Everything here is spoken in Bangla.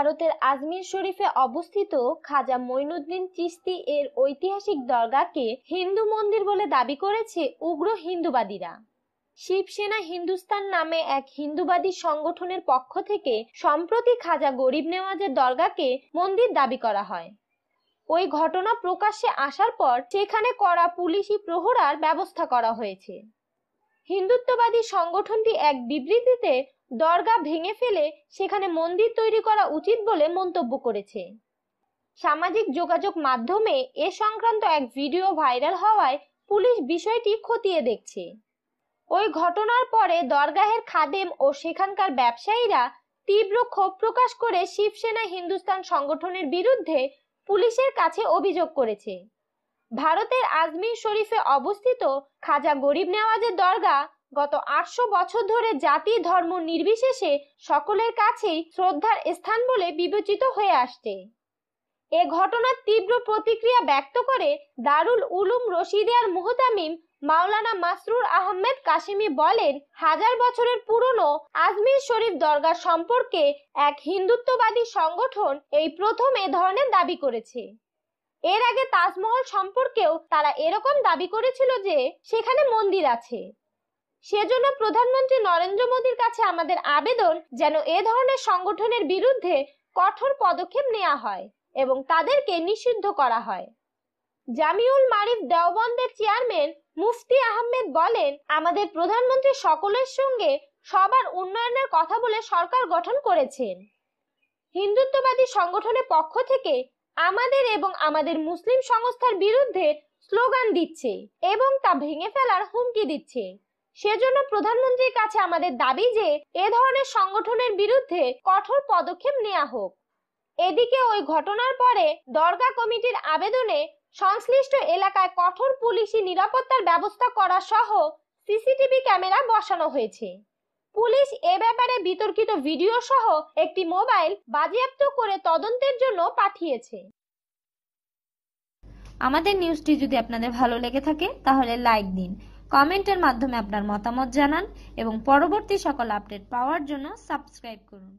ভারতের আজমির শরীফে অবস্থিত খাজা মৈনুদ্দিন চিস্তি এর ঐতিহাসিক দরগাকে হিন্দু মন্দির বলে দাবি করেছে উগ্র হিন্দুবাদীরা শিবসেনা হিন্দুস্তান নামে এক হিন্দুবাদী সংগঠনের পক্ষ থেকে সম্প্রতি খাজা গরিব নেওয়াজের দরগাকে মন্দির দাবি করা হয় ওই ঘটনা প্রকাশ্যে আসার পর সেখানে করা পুলিশি প্রহরার ব্যবস্থা করা হয়েছে হিন্দুত্ববাদী সংগঠনটি এক বিবৃতিতে দরগা ভেঙে ফেলে সেখানে মন্দির তৈরি করা উচিত বলে মন্তব্য করেছে সামাজিক যোগাযোগ মাধ্যমে এ সংক্রান্ত এক ভিডিও ভাইরাল হওয়ায় পুলিশ বিষয়টি খতিয়ে দেখছে ওই ঘটনার পরে দরগাহের খাদেম ও সেখানকার ব্যবসায়ীরা তীব্র ক্ষোভ প্রকাশ করে শিবসেনা হিন্দুস্তান সংগঠনের বিরুদ্ধে পুলিশের কাছে অভিযোগ করেছে ভারতের আজমির শরীফে অবস্থিত খাজা গরিব নেওয়াজের দরগা গত আটশো বছর ধরে জাতি ধর্ম নির্বিশেষে সকলের কাছেই শ্রদ্ধার স্থান বলে বিবেচিত হয়ে আসছে এ ঘটনার তীব্র প্রতিক্রিয়া ব্যক্ত করে দারুল উলুম রশিদিয়ার মুহতামিম মাওলানা মাসরুর আহমেদ কাশিমি বলেন হাজার বছরের পুরনো আজমির শরীফ দরগা সম্পর্কে এক হিন্দুত্ববাদী সংগঠন এই প্রথম এ ধরনের দাবি করেছে এর আগে তাজমহল সম্পর্কেও তারা এরকম দাবি করেছিল যে সেখানে মন্দির আছে সেজন্য প্রধানমন্ত্রী নরেন্দ্র মোদীর কাছে আমাদের আবেদন যেন এ ধরনের সংগঠনের বিরুদ্ধে কঠোর পদক্ষেপ নেওয়া হয় এবং তাদেরকে নিষিদ্ধ করা হয় জামিউল মারিফ দেওবন্দের চেয়ারম্যান মুফতি আহমেদ বলেন আমাদের প্রধানমন্ত্রী সকলের সঙ্গে সবার উন্নয়নের কথা বলে সরকার গঠন করেছেন হিন্দুত্ববাদী সংগঠনের পক্ষ থেকে আমাদের এবং আমাদের মুসলিম সংস্থার বিরুদ্ধে স্লোগান দিচ্ছে এবং তা ভেঙে ফেলার হুমকি দিচ্ছে সেজন্য প্রধানমন্ত্রীর কাছে আমাদের দাবি যে এ ধরনের সংগঠনের বিরুদ্ধে কঠোর পদক্ষেপ নেওয়া হোক এদিকে ওই ঘটনার পরে দরগা কমিটির আবেদনে সংশ্লিষ্ট এলাকায় কঠোর পুলিশি নিরাপত্তার ব্যবস্থা করা সহ সিসিটিভি ক্যামেরা বসানো হয়েছে পুলিশ এ ব্যাপারে বিতর্কিত ভিডিও সহ একটি মোবাইল বাজেয়াপ্ত করে তদন্তের জন্য পাঠিয়েছে আমাদের নিউজটি যদি আপনাদের ভালো লেগে থাকে তাহলে লাইক দিন কমেন্টের মাধ্যমে আপনার মতামত জানান এবং পরবর্তী সকল আপডেট পাওয়ার জন্য সাবস্ক্রাইব করুন